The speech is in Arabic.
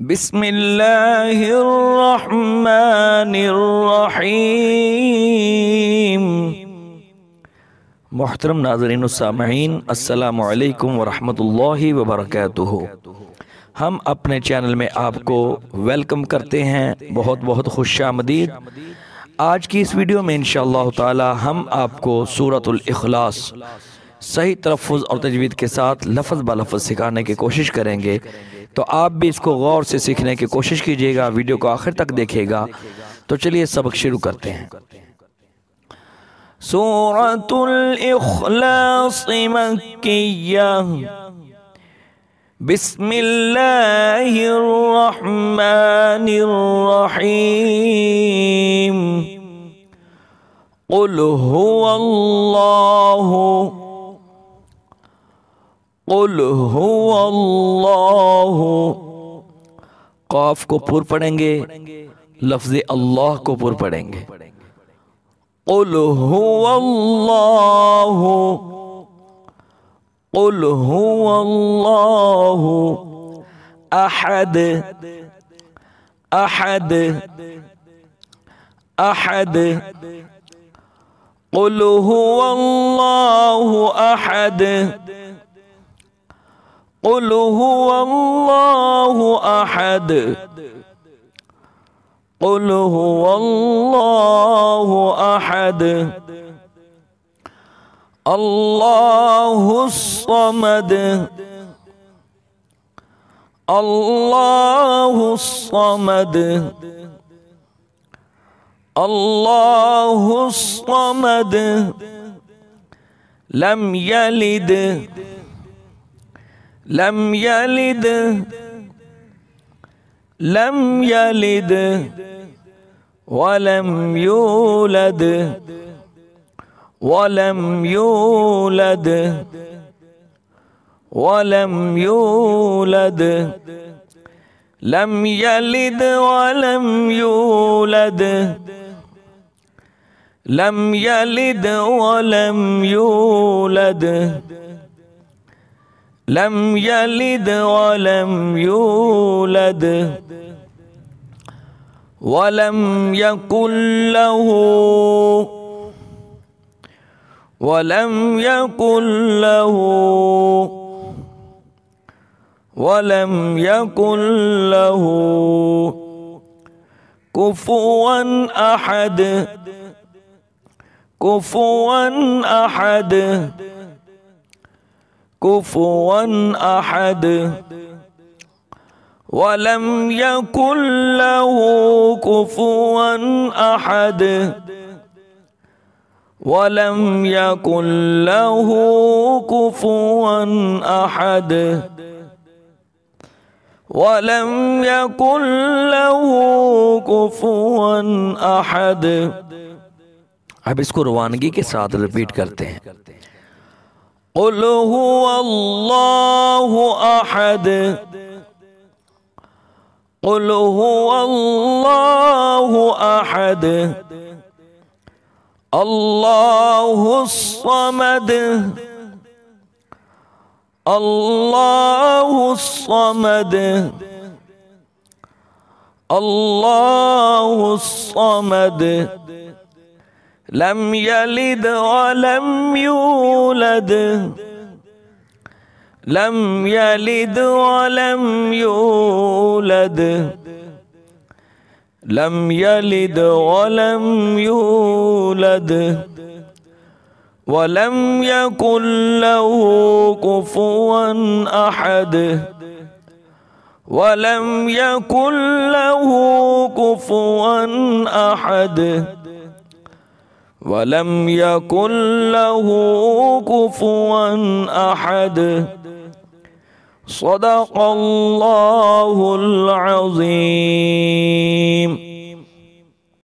بسم اللہ الرحمن الرحیم محترم ناظرین السامعین السلام علیکم ورحمۃ اللہ وبرکاتہ ہم اپنے چینل میں آپ کو ویلکم کرتے ہیں بہت بہت خوش آمدید آج کی اس ویڈیو میں انشاءاللہ تعالی ہم آپ کو سورة الاخلاص صحیح تلفظ اور تجوید کے ساتھ لفظ با لفظ سکھانے کی کوشش کریں گے تو آپ بھی اس کو غور سے سیکھنے کی کوشش کیجیے گا ویڈیو کو آخر تک دیکھے گا تو چلیے سبق شروع کرتے ہیں سورة الاخلاص بسم اللہ الرحمن الرحیم قل ہو قل ہو اللہ قاف کو پور پڑھیں گے لفظ اللہ کو پور پڑھیں گے قل ہو اللہ قل ہو اللہ احد احد احد قل ہو اللہ احد قل هو الله أحد قل هو الله أحد الله الصمد الله الصمد الله الصمد لم يلد لم يلد لم يلد ولم يولد ولم يولد ولم يولد لم يلد ولم يولد لم يلد ولم يولد لم يلد ولم يولد ولم يكن له ولم يكن له ولم يكن له كفوا أحد كفوا أحد, كفواً أحد كفوا احد ولم يكن له كفوا احد ولم يكن يكن له له كفوا احد ولم كفوا احد اب اس کو روانگی کے ساتھ ریپیٹ کرتے ہیں قل هو الله أحد قل هو الله أحد الله الصمد الله الصمد الله الصمد, الله الصمد لم يلد ولم يولد لم يلد ولم يولد لم يلد ولم يولد ولم يكن له كفوا أحد ولم يكن له كفوا أحد ولم يكن له كفوا احد صدق الله العظيم